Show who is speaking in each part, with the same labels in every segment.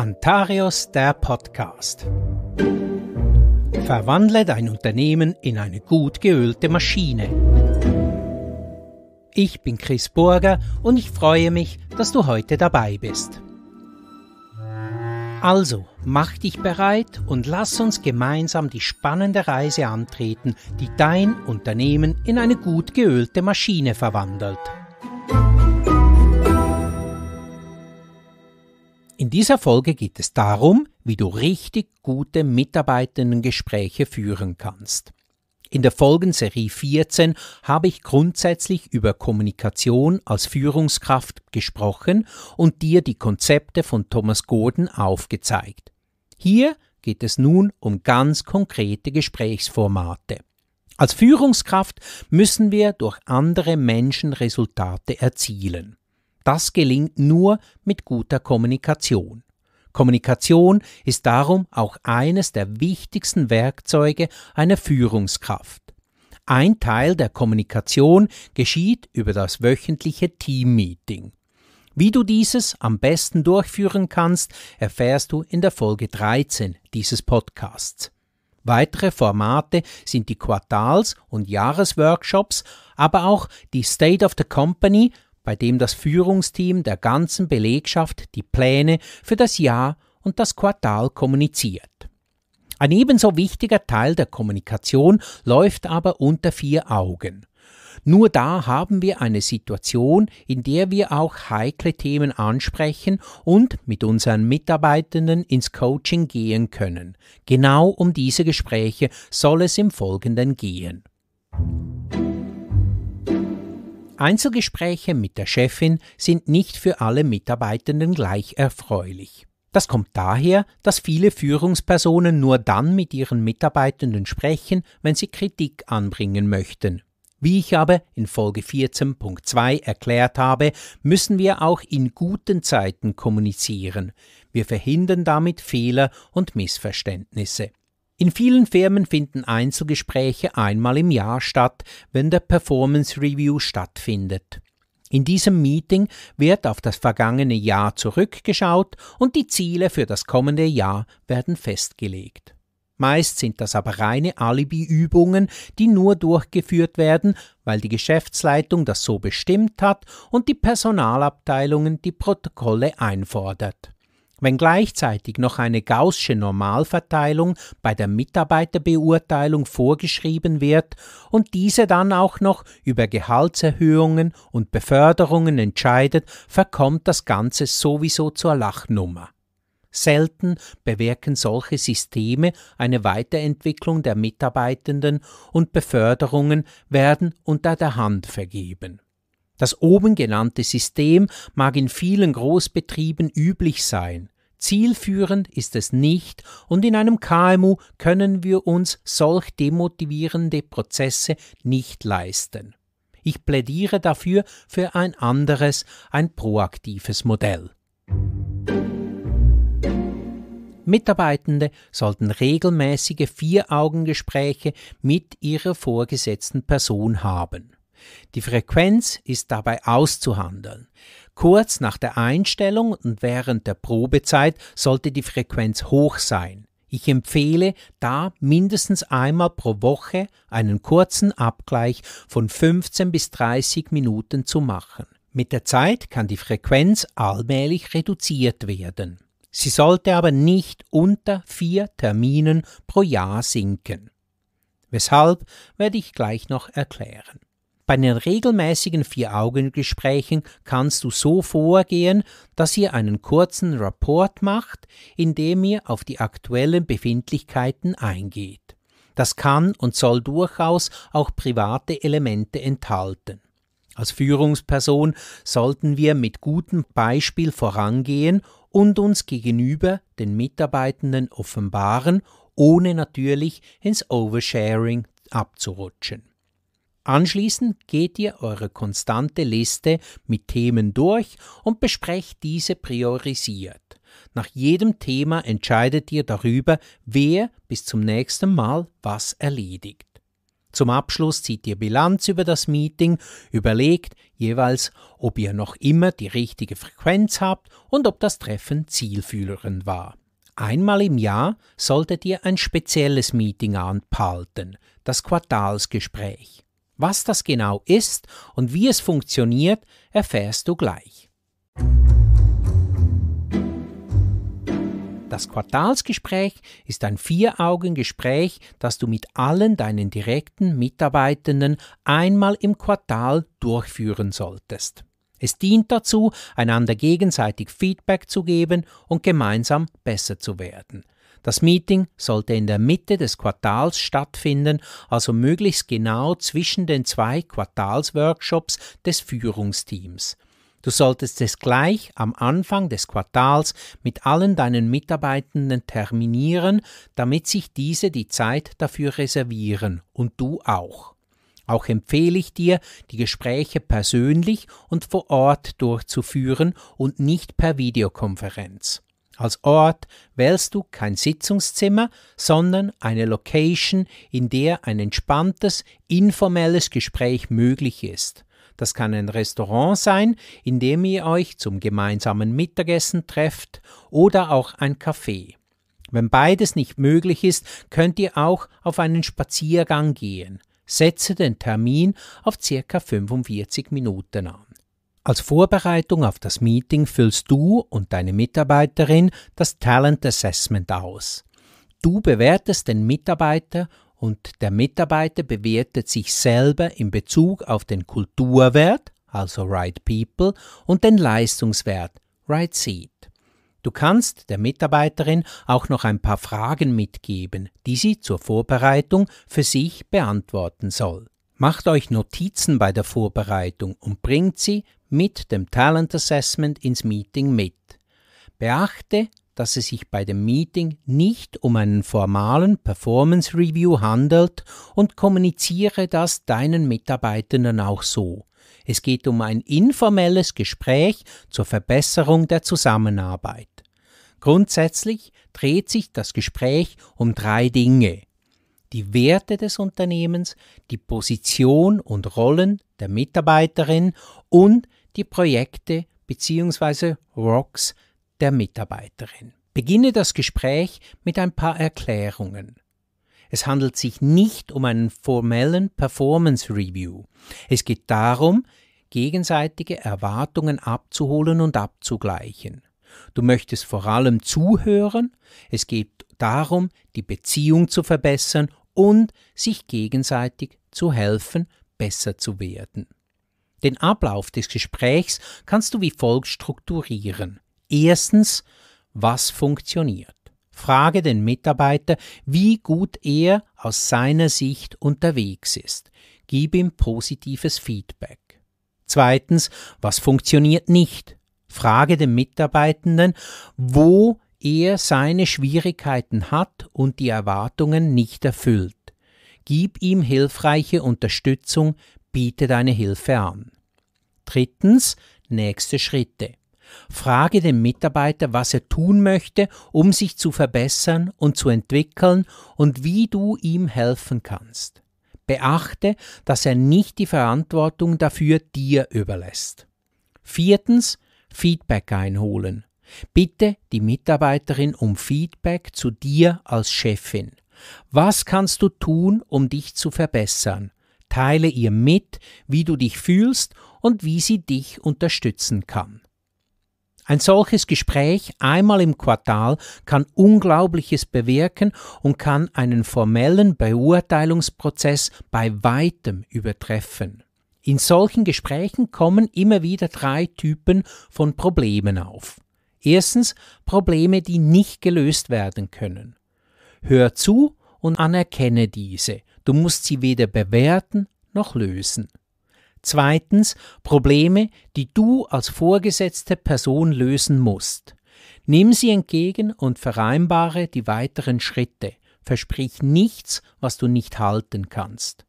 Speaker 1: Antarios der Podcast. Verwandle dein Unternehmen in eine gut geölte Maschine. Ich bin Chris Burger und ich freue mich, dass du heute dabei bist. Also, mach dich bereit und lass uns gemeinsam die spannende Reise antreten, die dein Unternehmen in eine gut geölte Maschine verwandelt. In dieser Folge geht es darum, wie du richtig gute Mitarbeitendengespräche führen kannst. In der Folgenserie 14 habe ich grundsätzlich über Kommunikation als Führungskraft gesprochen und dir die Konzepte von Thomas Gordon aufgezeigt. Hier geht es nun um ganz konkrete Gesprächsformate. Als Führungskraft müssen wir durch andere Menschen Resultate erzielen. Das gelingt nur mit guter Kommunikation. Kommunikation ist darum auch eines der wichtigsten Werkzeuge einer Führungskraft. Ein Teil der Kommunikation geschieht über das wöchentliche Teammeeting. Wie du dieses am besten durchführen kannst, erfährst du in der Folge 13 dieses Podcasts. Weitere Formate sind die Quartals- und Jahresworkshops, aber auch die State of the Company, bei dem das Führungsteam der ganzen Belegschaft die Pläne für das Jahr und das Quartal kommuniziert. Ein ebenso wichtiger Teil der Kommunikation läuft aber unter vier Augen. Nur da haben wir eine Situation, in der wir auch heikle Themen ansprechen und mit unseren Mitarbeitenden ins Coaching gehen können. Genau um diese Gespräche soll es im Folgenden gehen. Einzelgespräche mit der Chefin sind nicht für alle Mitarbeitenden gleich erfreulich. Das kommt daher, dass viele Führungspersonen nur dann mit ihren Mitarbeitenden sprechen, wenn sie Kritik anbringen möchten. Wie ich aber in Folge 14.2 erklärt habe, müssen wir auch in guten Zeiten kommunizieren. Wir verhindern damit Fehler und Missverständnisse. In vielen Firmen finden Einzelgespräche einmal im Jahr statt, wenn der Performance Review stattfindet. In diesem Meeting wird auf das vergangene Jahr zurückgeschaut und die Ziele für das kommende Jahr werden festgelegt. Meist sind das aber reine Alibi-Übungen, die nur durchgeführt werden, weil die Geschäftsleitung das so bestimmt hat und die Personalabteilungen die Protokolle einfordert. Wenn gleichzeitig noch eine gaußsche Normalverteilung bei der Mitarbeiterbeurteilung vorgeschrieben wird und diese dann auch noch über Gehaltserhöhungen und Beförderungen entscheidet, verkommt das Ganze sowieso zur Lachnummer. Selten bewirken solche Systeme eine Weiterentwicklung der Mitarbeitenden und Beförderungen werden unter der Hand vergeben. Das oben genannte System mag in vielen Großbetrieben üblich sein. Zielführend ist es nicht und in einem KMU können wir uns solch demotivierende Prozesse nicht leisten. Ich plädiere dafür für ein anderes, ein proaktives Modell. Mitarbeitende sollten regelmäßige Vier-Augen-Gespräche mit ihrer vorgesetzten Person haben. Die Frequenz ist dabei auszuhandeln. Kurz nach der Einstellung und während der Probezeit sollte die Frequenz hoch sein. Ich empfehle da mindestens einmal pro Woche einen kurzen Abgleich von 15 bis 30 Minuten zu machen. Mit der Zeit kann die Frequenz allmählich reduziert werden. Sie sollte aber nicht unter vier Terminen pro Jahr sinken. Weshalb werde ich gleich noch erklären. Bei den regelmäßigen Vier-Augen-Gesprächen kannst du so vorgehen, dass ihr einen kurzen Rapport macht, in dem ihr auf die aktuellen Befindlichkeiten eingeht. Das kann und soll durchaus auch private Elemente enthalten. Als Führungsperson sollten wir mit gutem Beispiel vorangehen und uns gegenüber den Mitarbeitenden offenbaren, ohne natürlich ins Oversharing abzurutschen. Anschließend geht ihr eure konstante Liste mit Themen durch und besprecht diese priorisiert. Nach jedem Thema entscheidet ihr darüber, wer bis zum nächsten Mal was erledigt. Zum Abschluss zieht ihr Bilanz über das Meeting, überlegt jeweils, ob ihr noch immer die richtige Frequenz habt und ob das Treffen zielführend war. Einmal im Jahr solltet ihr ein spezielles Meeting anpalten, das Quartalsgespräch. Was das genau ist und wie es funktioniert, erfährst du gleich. Das Quartalsgespräch ist ein Vier-Augen-Gespräch, das du mit allen deinen direkten Mitarbeitenden einmal im Quartal durchführen solltest. Es dient dazu, einander gegenseitig Feedback zu geben und gemeinsam besser zu werden. Das Meeting sollte in der Mitte des Quartals stattfinden, also möglichst genau zwischen den zwei Quartalsworkshops des Führungsteams. Du solltest es gleich am Anfang des Quartals mit allen deinen Mitarbeitenden terminieren, damit sich diese die Zeit dafür reservieren und du auch. Auch empfehle ich dir, die Gespräche persönlich und vor Ort durchzuführen und nicht per Videokonferenz. Als Ort wählst du kein Sitzungszimmer, sondern eine Location, in der ein entspanntes, informelles Gespräch möglich ist. Das kann ein Restaurant sein, in dem ihr euch zum gemeinsamen Mittagessen trefft, oder auch ein Café. Wenn beides nicht möglich ist, könnt ihr auch auf einen Spaziergang gehen. Setze den Termin auf circa 45 Minuten an. Als Vorbereitung auf das Meeting füllst du und deine Mitarbeiterin das Talent Assessment aus. Du bewertest den Mitarbeiter und der Mitarbeiter bewertet sich selber in Bezug auf den Kulturwert, also Right People, und den Leistungswert, Right Seat. Du kannst der Mitarbeiterin auch noch ein paar Fragen mitgeben, die sie zur Vorbereitung für sich beantworten soll. Macht euch Notizen bei der Vorbereitung und bringt sie mit dem Talent Assessment ins Meeting mit. Beachte, dass es sich bei dem Meeting nicht um einen formalen Performance Review handelt und kommuniziere das deinen Mitarbeitenden auch so. Es geht um ein informelles Gespräch zur Verbesserung der Zusammenarbeit. Grundsätzlich dreht sich das Gespräch um drei Dinge. Die Werte des Unternehmens, die Position und Rollen der Mitarbeiterin und die Projekte bzw. Rocks der Mitarbeiterin. Beginne das Gespräch mit ein paar Erklärungen. Es handelt sich nicht um einen formellen Performance Review. Es geht darum, gegenseitige Erwartungen abzuholen und abzugleichen. Du möchtest vor allem zuhören, es geht darum, die Beziehung zu verbessern und sich gegenseitig zu helfen, besser zu werden. Den Ablauf des Gesprächs kannst du wie folgt strukturieren. Erstens, was funktioniert? Frage den Mitarbeiter, wie gut er aus seiner Sicht unterwegs ist. Gib ihm positives Feedback. Zweitens, was funktioniert nicht? Frage den Mitarbeitenden, wo er seine Schwierigkeiten hat und die Erwartungen nicht erfüllt. Gib ihm hilfreiche Unterstützung biete deine Hilfe an. Drittens, nächste Schritte. Frage den Mitarbeiter, was er tun möchte, um sich zu verbessern und zu entwickeln und wie du ihm helfen kannst. Beachte, dass er nicht die Verantwortung dafür dir überlässt. Viertens, Feedback einholen. Bitte die Mitarbeiterin um Feedback zu dir als Chefin. Was kannst du tun, um dich zu verbessern? Teile ihr mit, wie du dich fühlst und wie sie dich unterstützen kann. Ein solches Gespräch einmal im Quartal kann Unglaubliches bewirken und kann einen formellen Beurteilungsprozess bei weitem übertreffen. In solchen Gesprächen kommen immer wieder drei Typen von Problemen auf. Erstens Probleme, die nicht gelöst werden können. Hör zu und anerkenne diese. Du musst sie weder bewerten noch lösen. Zweitens Probleme, die du als vorgesetzte Person lösen musst. Nimm sie entgegen und vereinbare die weiteren Schritte. Versprich nichts, was du nicht halten kannst.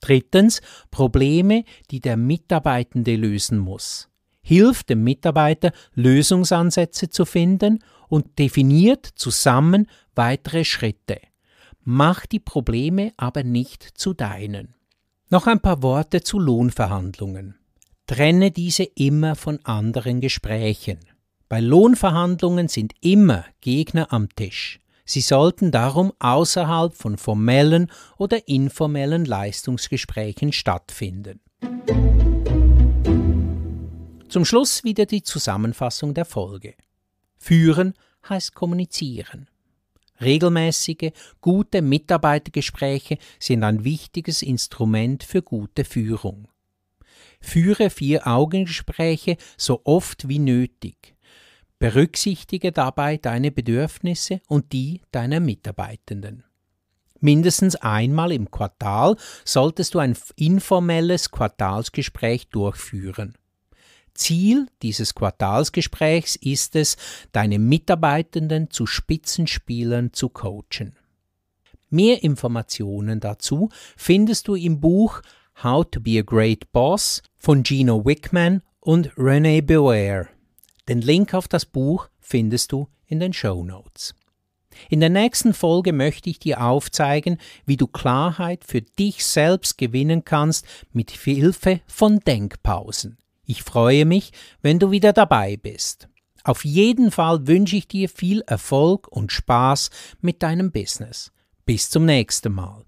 Speaker 1: Drittens Probleme, die der Mitarbeitende lösen muss. Hilf dem Mitarbeiter, Lösungsansätze zu finden und definiert zusammen weitere Schritte mach die Probleme aber nicht zu deinen. Noch ein paar Worte zu Lohnverhandlungen. Trenne diese immer von anderen Gesprächen. Bei Lohnverhandlungen sind immer Gegner am Tisch. Sie sollten darum außerhalb von formellen oder informellen Leistungsgesprächen stattfinden. Zum Schluss wieder die Zusammenfassung der Folge. Führen heißt kommunizieren. Regelmäßige, gute Mitarbeitergespräche sind ein wichtiges Instrument für gute Führung. Führe vier Augengespräche so oft wie nötig. Berücksichtige dabei deine Bedürfnisse und die deiner Mitarbeitenden. Mindestens einmal im Quartal solltest du ein informelles Quartalsgespräch durchführen. Ziel dieses Quartalsgesprächs ist es, deine Mitarbeitenden zu Spitzenspielern zu coachen. Mehr Informationen dazu findest du im Buch How to be a Great Boss von Gino Wickman und René Beware. Den Link auf das Buch findest du in den Show Notes. In der nächsten Folge möchte ich dir aufzeigen, wie du Klarheit für dich selbst gewinnen kannst mit Hilfe von Denkpausen. Ich freue mich, wenn du wieder dabei bist. Auf jeden Fall wünsche ich dir viel Erfolg und Spaß mit deinem Business. Bis zum nächsten Mal.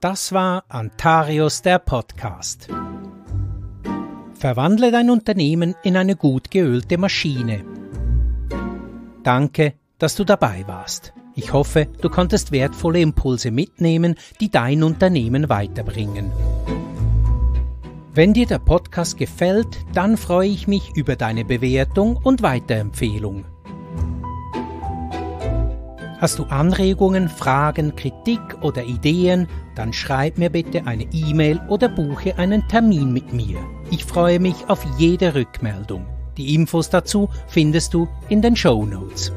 Speaker 1: Das war Antarius der Podcast. Verwandle dein Unternehmen in eine gut geölte Maschine. Danke, dass du dabei warst. Ich hoffe, du konntest wertvolle Impulse mitnehmen, die dein Unternehmen weiterbringen. Wenn dir der Podcast gefällt, dann freue ich mich über deine Bewertung und Weiterempfehlung. Hast du Anregungen, Fragen, Kritik oder Ideen, dann schreib mir bitte eine E-Mail oder buche einen Termin mit mir. Ich freue mich auf jede Rückmeldung. Die Infos dazu findest du in den Show Notes.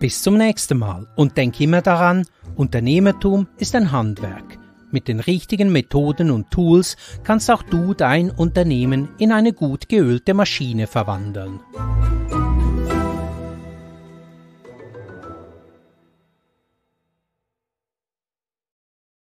Speaker 1: Bis zum nächsten Mal und denk immer daran, Unternehmertum ist ein Handwerk. Mit den richtigen Methoden und Tools kannst auch du dein Unternehmen in eine gut geölte Maschine verwandeln.